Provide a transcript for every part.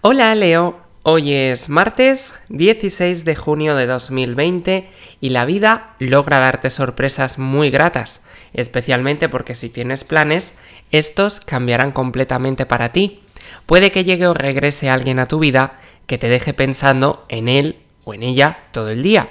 Hola Leo, hoy es martes 16 de junio de 2020 y la vida logra darte sorpresas muy gratas, especialmente porque si tienes planes, estos cambiarán completamente para ti. Puede que llegue o regrese alguien a tu vida que te deje pensando en él o en ella todo el día.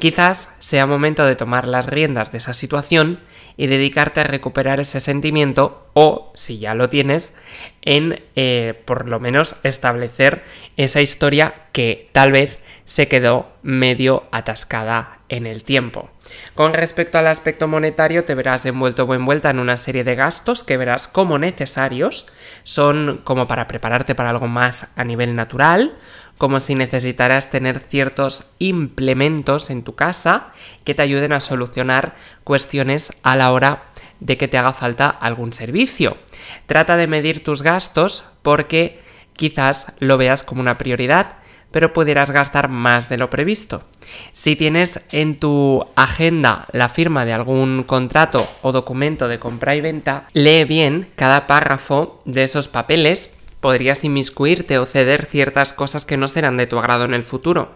Quizás sea momento de tomar las riendas de esa situación y dedicarte a recuperar ese sentimiento o, si ya lo tienes, en eh, por lo menos establecer esa historia que tal vez se quedó medio atascada en el tiempo. Con respecto al aspecto monetario, te verás envuelto o envuelta en una serie de gastos que verás como necesarios, son como para prepararte para algo más a nivel natural, como si necesitaras tener ciertos implementos en tu casa que te ayuden a solucionar cuestiones a la hora de que te haga falta algún servicio. Trata de medir tus gastos porque quizás lo veas como una prioridad, pero pudieras gastar más de lo previsto. Si tienes en tu agenda la firma de algún contrato o documento de compra y venta, lee bien cada párrafo de esos papeles Podrías inmiscuirte o ceder ciertas cosas que no serán de tu agrado en el futuro.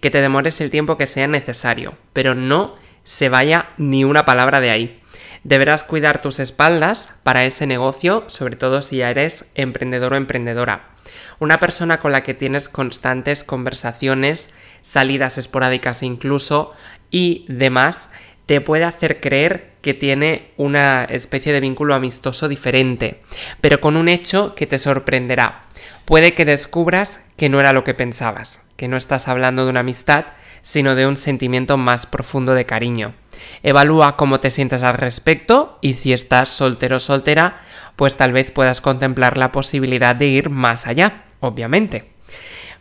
Que te demores el tiempo que sea necesario, pero no se vaya ni una palabra de ahí. Deberás cuidar tus espaldas para ese negocio, sobre todo si ya eres emprendedor o emprendedora. Una persona con la que tienes constantes conversaciones, salidas esporádicas incluso y demás, te puede hacer creer que tiene una especie de vínculo amistoso diferente, pero con un hecho que te sorprenderá. Puede que descubras que no era lo que pensabas, que no estás hablando de una amistad, sino de un sentimiento más profundo de cariño. Evalúa cómo te sientes al respecto y si estás soltero o soltera, pues tal vez puedas contemplar la posibilidad de ir más allá, obviamente.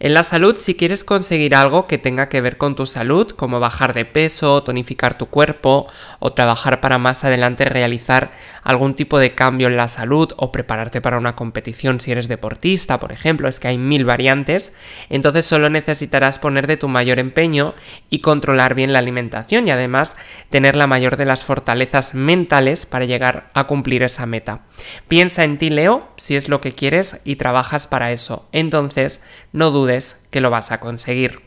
En la salud, si quieres conseguir algo que tenga que ver con tu salud, como bajar de peso, tonificar tu cuerpo o trabajar para más adelante realizar algún tipo de cambio en la salud o prepararte para una competición si eres deportista, por ejemplo, es que hay mil variantes, entonces solo necesitarás poner de tu mayor empeño y controlar bien la alimentación y además tener la mayor de las fortalezas mentales para llegar a cumplir esa meta. Piensa en ti, Leo, si es lo que quieres y trabajas para eso. Entonces, no dudes que lo vas a conseguir.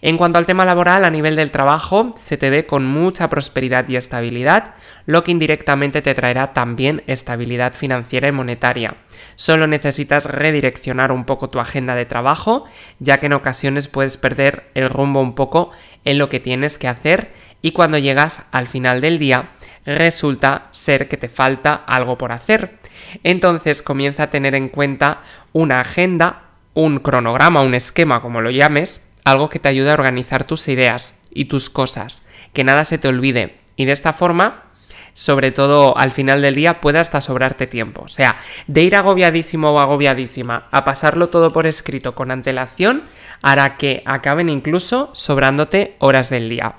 En cuanto al tema laboral, a nivel del trabajo, se te ve con mucha prosperidad y estabilidad, lo que indirectamente te traerá también estabilidad financiera y monetaria. Solo necesitas redireccionar un poco tu agenda de trabajo, ya que en ocasiones puedes perder el rumbo un poco en lo que tienes que hacer y cuando llegas al final del día resulta ser que te falta algo por hacer. Entonces comienza a tener en cuenta una agenda un cronograma, un esquema, como lo llames, algo que te ayude a organizar tus ideas y tus cosas, que nada se te olvide. Y de esta forma, sobre todo al final del día, pueda hasta sobrarte tiempo. O sea, de ir agobiadísimo o agobiadísima a pasarlo todo por escrito con antelación, hará que acaben incluso sobrándote horas del día.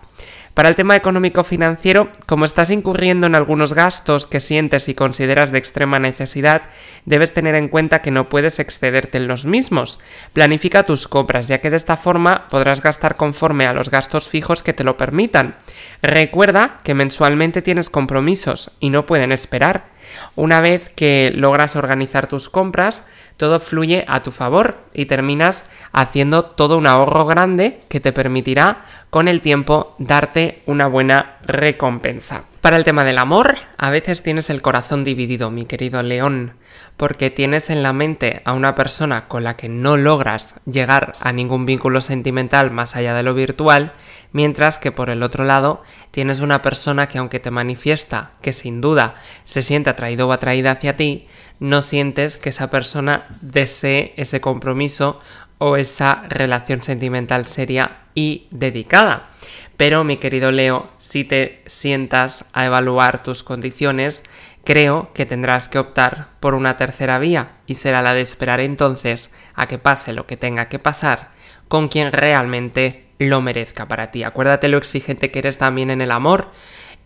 Para el tema económico-financiero, como estás incurriendo en algunos gastos que sientes y consideras de extrema necesidad, debes tener en cuenta que no puedes excederte en los mismos. Planifica tus compras, ya que de esta forma podrás gastar conforme a los gastos fijos que te lo permitan. Recuerda que mensualmente tienes compromisos y no pueden esperar. Una vez que logras organizar tus compras, todo fluye a tu favor y terminas haciendo todo un ahorro grande que te permitirá con el tiempo darte una buena recompensa. Para el tema del amor, a veces tienes el corazón dividido, mi querido león porque tienes en la mente a una persona con la que no logras llegar a ningún vínculo sentimental más allá de lo virtual, mientras que por el otro lado tienes una persona que aunque te manifiesta que sin duda se siente atraído o atraída hacia ti, no sientes que esa persona desee ese compromiso o esa relación sentimental seria y dedicada. Pero mi querido Leo, si te sientas a evaluar tus condiciones, creo que tendrás que optar por una tercera vía, y será la de esperar entonces a que pase lo que tenga que pasar con quien realmente lo merezca para ti. Acuérdate lo exigente que eres también en el amor.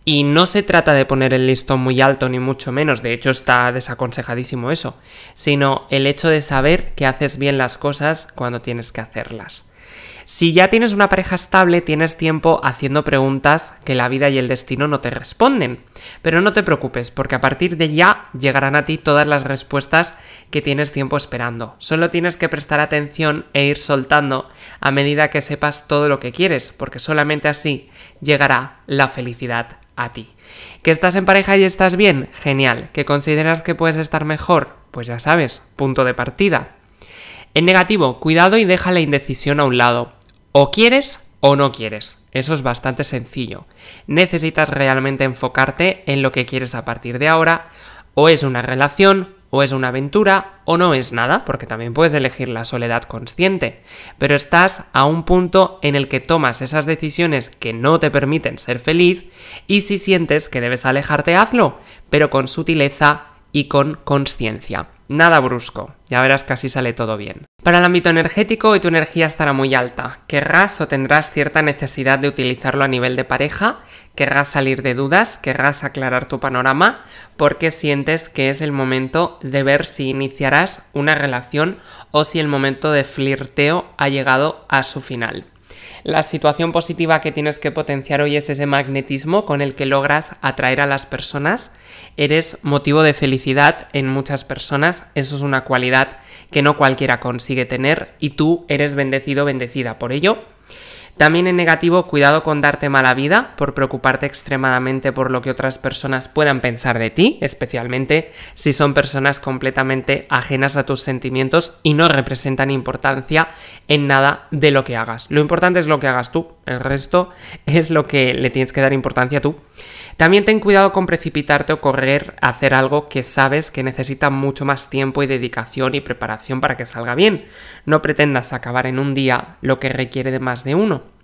Y no se trata de poner el listón muy alto, ni mucho menos, de hecho está desaconsejadísimo eso, sino el hecho de saber que haces bien las cosas cuando tienes que hacerlas. Si ya tienes una pareja estable, tienes tiempo haciendo preguntas que la vida y el destino no te responden. Pero no te preocupes, porque a partir de ya llegarán a ti todas las respuestas que tienes tiempo esperando. Solo tienes que prestar atención e ir soltando a medida que sepas todo lo que quieres, porque solamente así llegará la felicidad a ti. ¿Que estás en pareja y estás bien? Genial. ¿Que consideras que puedes estar mejor? Pues ya sabes, punto de partida. En negativo, cuidado y deja la indecisión a un lado. O quieres o no quieres. Eso es bastante sencillo. Necesitas realmente enfocarte en lo que quieres a partir de ahora. O es una relación, o es una aventura, o no es nada, porque también puedes elegir la soledad consciente. Pero estás a un punto en el que tomas esas decisiones que no te permiten ser feliz y si sientes que debes alejarte, hazlo, pero con sutileza y con conciencia. Nada brusco, ya verás que así sale todo bien. Para el ámbito energético, hoy tu energía estará muy alta. Querrás o tendrás cierta necesidad de utilizarlo a nivel de pareja, querrás salir de dudas, querrás aclarar tu panorama, porque sientes que es el momento de ver si iniciarás una relación o si el momento de flirteo ha llegado a su final. La situación positiva que tienes que potenciar hoy es ese magnetismo con el que logras atraer a las personas eres motivo de felicidad en muchas personas, eso es una cualidad que no cualquiera consigue tener y tú eres bendecido, bendecida por ello. También en negativo, cuidado con darte mala vida por preocuparte extremadamente por lo que otras personas puedan pensar de ti, especialmente si son personas completamente ajenas a tus sentimientos y no representan importancia en nada de lo que hagas. Lo importante es lo que hagas tú, el resto es lo que le tienes que dar importancia tú. También ten cuidado con precipitarte o correr a hacer algo que sabes que necesita mucho más tiempo y dedicación y preparación para que salga bien. No pretendas acabar en un día lo que requiere de más de uno.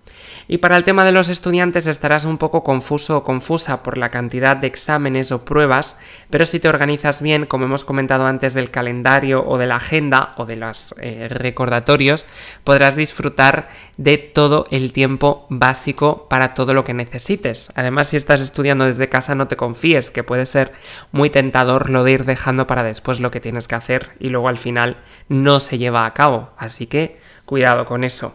Y para el tema de los estudiantes estarás un poco confuso o confusa por la cantidad de exámenes o pruebas, pero si te organizas bien, como hemos comentado antes del calendario o de la agenda o de los eh, recordatorios, podrás disfrutar de todo el tiempo básico para todo lo que necesites. Además, si estás estudiando desde casa, no te confíes, que puede ser muy tentador lo de ir dejando para después lo que tienes que hacer y luego al final no se lleva a cabo. Así que cuidado con eso.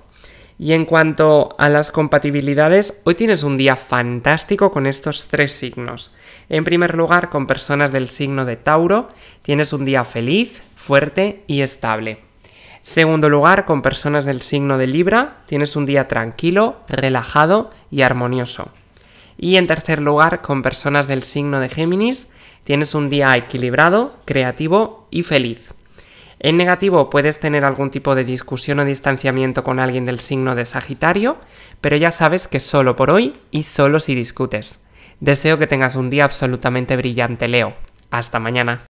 Y en cuanto a las compatibilidades, hoy tienes un día fantástico con estos tres signos. En primer lugar, con personas del signo de Tauro, tienes un día feliz, fuerte y estable. Segundo lugar, con personas del signo de Libra, tienes un día tranquilo, relajado y armonioso. Y en tercer lugar, con personas del signo de Géminis, tienes un día equilibrado, creativo y feliz. En negativo puedes tener algún tipo de discusión o distanciamiento con alguien del signo de Sagitario, pero ya sabes que solo por hoy y solo si discutes. Deseo que tengas un día absolutamente brillante, Leo. Hasta mañana.